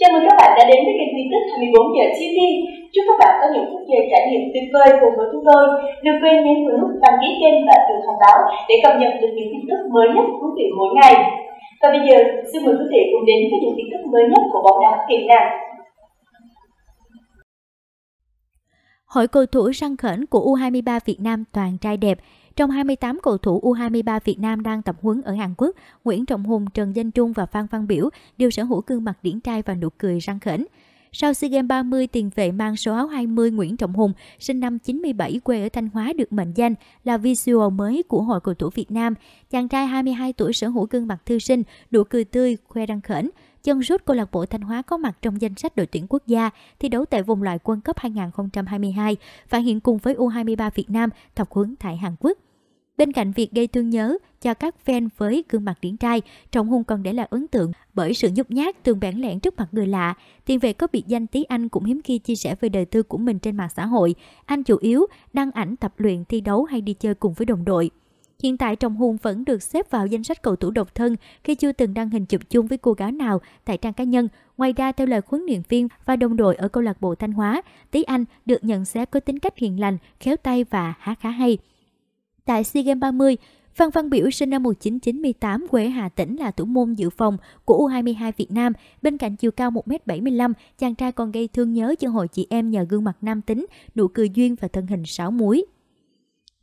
Chào mừng các bạn đã đến với kênh tin tức 24 giờ TV. Chúc các bạn có những phút giây trải nghiệm tuyệt vời cùng với chúng tôi. Đừng quên nhấn vào nút đăng ký kênh và chuông thông báo để cập nhật được những tin tức mới nhất thú vị mỗi ngày. Và bây giờ, xin mời quý vị cùng đến với những tin tức mới nhất của bóng đá Việt Nam. Hội cầu thủ săn khẩn của U23 Việt Nam toàn trai đẹp. Trong 28 cầu thủ U23 Việt Nam đang tập huấn ở Hàn Quốc, Nguyễn Trọng Hùng, Trần Danh Trung và Phan Văn Biểu đều sở hữu gương mặt điển trai và nụ cười răng khỉnh. Sau SEA Games 30, tiền vệ mang số áo 20 Nguyễn Trọng Hùng, sinh năm 97 quê ở Thanh Hóa được mệnh danh là visual mới của Hội cầu thủ Việt Nam. Chàng trai 22 tuổi sở hữu gương mặt thư sinh, nụ cười tươi, khoe răng khỉnh chân rút câu lạc bộ Thanh Hóa có mặt trong danh sách đội tuyển quốc gia thi đấu tại Vùng loại quân cấp 2022 và hiện cùng với U23 Việt Nam thọc hướng tại Hàn Quốc. Bên cạnh việc gây thương nhớ cho các fan với gương mặt điển trai, Trọng Hùng còn để lại ấn tượng bởi sự nhút nhát tường bản lẻn trước mặt người lạ. Tiền vệ có biệt danh Tý Anh cũng hiếm khi chia sẻ về đời tư của mình trên mạng xã hội. Anh chủ yếu đăng ảnh tập luyện thi đấu hay đi chơi cùng với đồng đội. Hiện tại Trọng Hùng vẫn được xếp vào danh sách cầu thủ độc thân khi chưa từng đăng hình chụp chung với cô gái nào tại trang cá nhân. Ngoài ra, theo lời huấn luyện viên và đồng đội ở câu lạc bộ Thanh Hóa, tý Anh được nhận xét có tính cách hiền lành, khéo tay và hát khá hay. Tại SEA Games 30, Phan Văn Biểu sinh năm 1998, quê Hà Tĩnh là thủ môn dự phòng của U22 Việt Nam. Bên cạnh chiều cao 1m75, chàng trai còn gây thương nhớ cho hội chị em nhờ gương mặt nam tính, nụ cười duyên và thân hình sáu múi.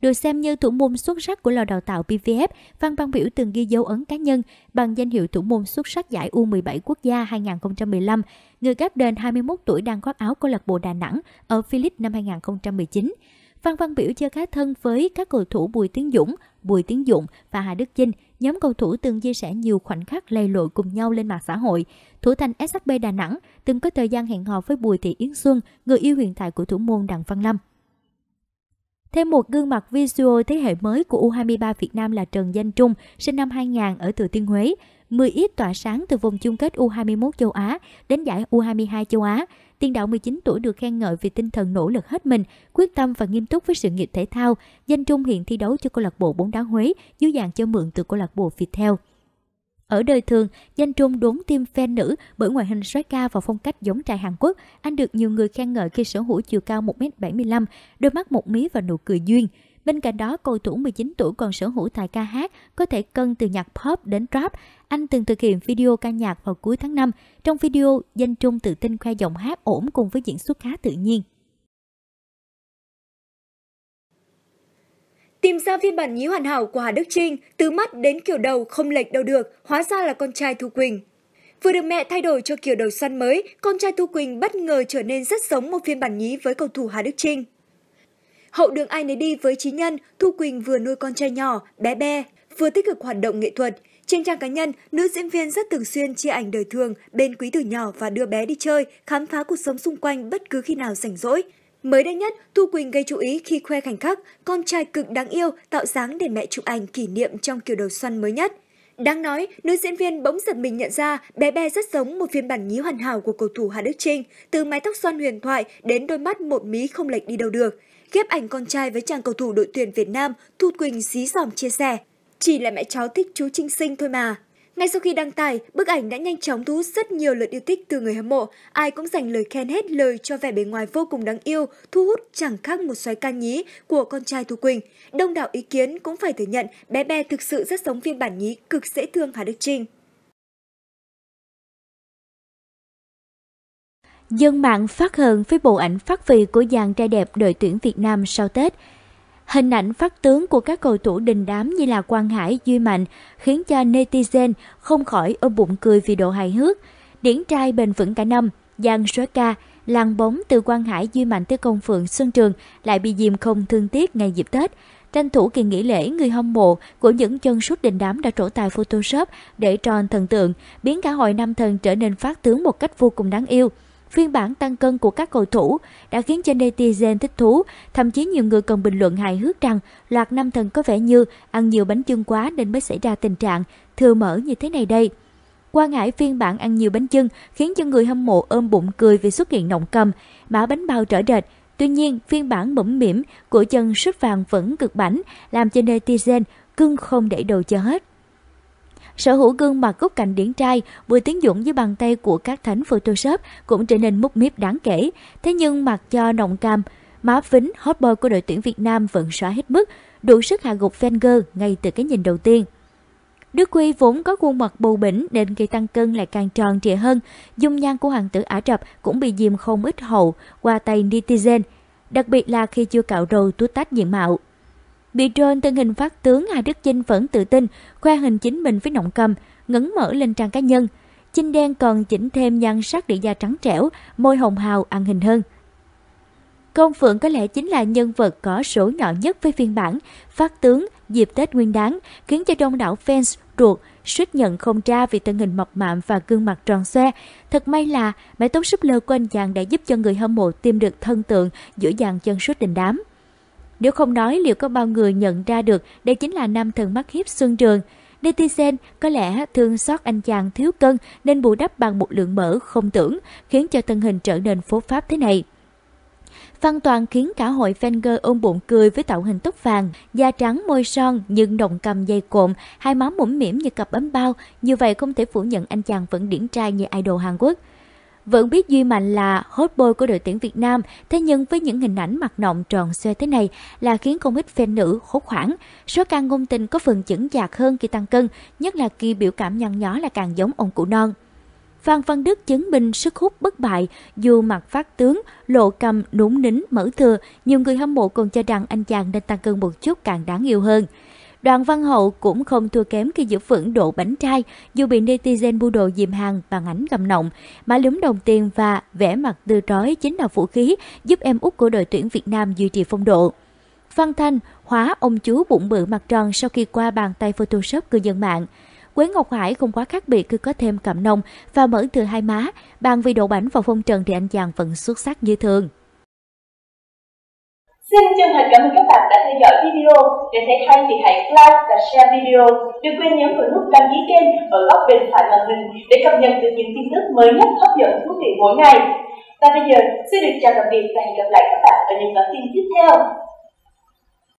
Được xem như thủ môn xuất sắc của lò đào tạo PVF, Văn Văn Biểu từng ghi dấu ấn cá nhân bằng danh hiệu thủ môn xuất sắc giải U17 quốc gia 2015. Người gác đền 21 tuổi đang khoác áo câu lạc bộ Đà Nẵng ở Philippines năm 2019. Văn Văn Biểu chơi khá thân với các cầu thủ Bùi Tiến Dũng, Bùi Tiến Dụng và Hà Đức Chinh. Nhóm cầu thủ từng chia sẻ nhiều khoảnh khắc lầy lội cùng nhau lên mạng xã hội. Thủ thành SHB Đà Nẵng từng có thời gian hẹn hò với Bùi Thị Yến Xuân, người yêu hiện tại của thủ môn Đặng Văn Lâm. Thêm một gương mặt visual thế hệ mới của U23 Việt Nam là Trần Danh Trung, sinh năm 2000 ở Thừa Thiên Huế, 10 ít tỏa sáng từ vòng chung kết U21 châu Á đến giải U22 châu Á. Tiền đạo 19 tuổi được khen ngợi vì tinh thần nỗ lực hết mình, quyết tâm và nghiêm túc với sự nghiệp thể thao. Danh Trung hiện thi đấu cho câu lạc bộ bóng đá Huế dưới dạng cho mượn từ câu lạc bộ Viettel. Ở đời thường, danh Trung đốn tim fan nữ bởi ngoại hình sói ca và phong cách giống trai Hàn Quốc. Anh được nhiều người khen ngợi khi sở hữu chiều cao 1m75, đôi mắt một mí và nụ cười duyên. Bên cạnh đó, cầu thủ 19 tuổi còn sở hữu tài ca hát, có thể cân từ nhạc pop đến trap. Anh từng thực hiện video ca nhạc vào cuối tháng 5. Trong video, danh Trung tự tin khoe giọng hát ổn cùng với diễn xuất khá tự nhiên. Tìm ra phiên bản nhí hoàn hảo của Hà Đức Trinh, từ mắt đến kiểu đầu không lệch đâu được, hóa ra là con trai Thu Quỳnh. Vừa được mẹ thay đổi cho kiểu đầu săn mới, con trai Thu Quỳnh bất ngờ trở nên rất giống một phiên bản nhí với cầu thủ Hà Đức Trinh. Hậu đường ai nấy đi với trí nhân, Thu Quỳnh vừa nuôi con trai nhỏ, bé bé, vừa tích cực hoạt động nghệ thuật. Trên trang cá nhân, nữ diễn viên rất thường xuyên chia ảnh đời thường bên quý tử nhỏ và đưa bé đi chơi, khám phá cuộc sống xung quanh bất cứ khi nào rảnh rỗi. Mới đây nhất, Thu Quỳnh gây chú ý khi khoe khoảnh khắc con trai cực đáng yêu tạo dáng để mẹ chụp ảnh kỷ niệm trong kiểu đầu xuân mới nhất. Đáng nói, nữ diễn viên bỗng giật mình nhận ra bé bé rất giống một phiên bản nhí hoàn hảo của cầu thủ Hà Đức Trinh, từ mái tóc xoăn huyền thoại đến đôi mắt một mí không lệch đi đâu được. Ghép ảnh con trai với chàng cầu thủ đội tuyển Việt Nam, Thu Quỳnh dí dỏm chia sẻ. Chỉ là mẹ cháu thích chú Trinh Sinh thôi mà. Ngay sau khi đăng tải, bức ảnh đã nhanh chóng thu hút rất nhiều lượt yêu thích từ người hâm mộ. Ai cũng dành lời khen hết lời cho vẻ bề ngoài vô cùng đáng yêu, thu hút chẳng khác một xoáy ca nhí của con trai Thu Quỳnh. Đông đảo ý kiến cũng phải thừa nhận bé bé thực sự rất giống phiên bản nhí cực dễ thương Hà Đức Trinh. Dân mạng phát hờn với bộ ảnh phát vị của dàn trai đẹp đội tuyển Việt Nam sau Tết – Hình ảnh phát tướng của các cầu thủ đình đám như là Quang Hải, Duy Mạnh khiến cho netizen không khỏi ôm bụng cười vì độ hài hước. Điển trai bền vững cả năm, Giang số Ca, làng bóng từ Quang Hải, Duy Mạnh tới Công Phượng, Xuân Trường lại bị dìm không thương tiếc ngày dịp Tết. Tranh thủ kỳ nghỉ lễ, người hâm mộ của những chân sút đình đám đã trổ tài Photoshop để tròn thần tượng, biến cả hội nam thần trở nên phát tướng một cách vô cùng đáng yêu. Phiên bản tăng cân của các cầu thủ đã khiến cho netizen thích thú, thậm chí nhiều người còn bình luận hài hước rằng loạt nam thần có vẻ như ăn nhiều bánh chưng quá nên mới xảy ra tình trạng thừa mỡ như thế này đây. Qua ngại phiên bản ăn nhiều bánh chưng khiến cho người hâm mộ ôm bụng cười vì xuất hiện nọng cầm, mã bánh bao trở rệt. Tuy nhiên, phiên bản bẩm mỉm của chân sút vàng vẫn cực bảnh, làm cho netizen cưng không để đồ cho hết. Sở hữu gương mặt cúc cạnh điển trai, vừa Tiến dụng dưới bàn tay của các thánh Photoshop cũng trở nên múc míp đáng kể. Thế nhưng mặc cho nồng cam, má phính hot boy của đội tuyển Việt Nam vẫn xóa hết mức, đủ sức hạ gục Wenger ngay từ cái nhìn đầu tiên. Đức Quy vốn có khuôn mặt bầu bỉnh nên khi tăng cân lại càng tròn trịa hơn. Dung nhan của hoàng tử Ả Rập cũng bị dìm không ít hậu qua tay netizen, đặc biệt là khi chưa cạo râu túi tách diện mạo. Bị trơn tân hình phát tướng Hà Đức Chinh vẫn tự tin, khoe hình chính mình với nọng cầm, ngấn mở lên trang cá nhân. Chinh đen còn chỉnh thêm nhan sắc để da trắng trẻo, môi hồng hào ăn hình hơn. Công Phượng có lẽ chính là nhân vật có số nhỏ nhất với phiên bản phát tướng dịp Tết Nguyên đáng khiến cho đông đảo fans ruột suýt nhận không ra vì thân hình mập mạp và gương mặt tròn xoe. Thật may là bãi tống súp lơ của anh chàng đã giúp cho người hâm mộ tìm được thân tượng giữa dàn chân suốt đình đám. Nếu không nói liệu có bao người nhận ra được đây chính là nam thần mắt hiếp Xuân Trường. Netizen có lẽ thương xót anh chàng thiếu cân nên bù đắp bằng một lượng mỡ không tưởng, khiến cho thân hình trở nên phố pháp thế này. Văn Toàn khiến cả hội Fenger ôm bụng cười với tạo hình tóc vàng, da trắng môi son nhưng đồng cầm dây cộm, hai má mũm mỉm như cặp bấm bao. Như vậy không thể phủ nhận anh chàng vẫn điển trai như idol Hàn Quốc. Vẫn biết Duy Mạnh là hot boy của đội tuyển Việt Nam, thế nhưng với những hình ảnh mặt nọng tròn xoe thế này là khiến không ít fan nữ khốn khoảng. Số ca ngôn tình có phần chững chạc hơn khi tăng cân, nhất là khi biểu cảm nhăn nhó là càng giống ông cụ non. Phan Văn Đức chứng minh sức hút bất bại, dù mặt phát tướng, lộ cầm nũng nín mở thừa, nhiều người hâm mộ còn cho rằng anh chàng nên tăng cân một chút càng đáng yêu hơn. Đoàn Văn Hậu cũng không thua kém khi giữ vững độ bánh trai, dù bị netizen bu đồ dìm hàng bằng ánh gầm nọng. Má lúm đồng tiền và vẻ mặt tươi trói chính là vũ khí giúp em út của đội tuyển Việt Nam duy trì phong độ. Văn Thanh hóa ông chú bụng bự mặt tròn sau khi qua bàn tay Photoshop cư dân mạng. Quế Ngọc Hải không quá khác biệt khi có thêm cẩm nông và mở từ hai má. Bàn vì độ bảnh vào phong trần thì anh chàng vẫn xuất sắc như thường. Xin chân thành cảm ơn các bạn đã theo dõi video. Để thấy hay thì hãy like và share video. Đừng quên nhấn vào nút đăng ký kênh ở góc bên phải màn hình để cập nhật được những tin tức mới nhất hấp dẫn thú vị mỗi ngày. Và bây giờ xin được chào tạm biệt và hẹn gặp lại các bạn ở những bản tin tiếp theo.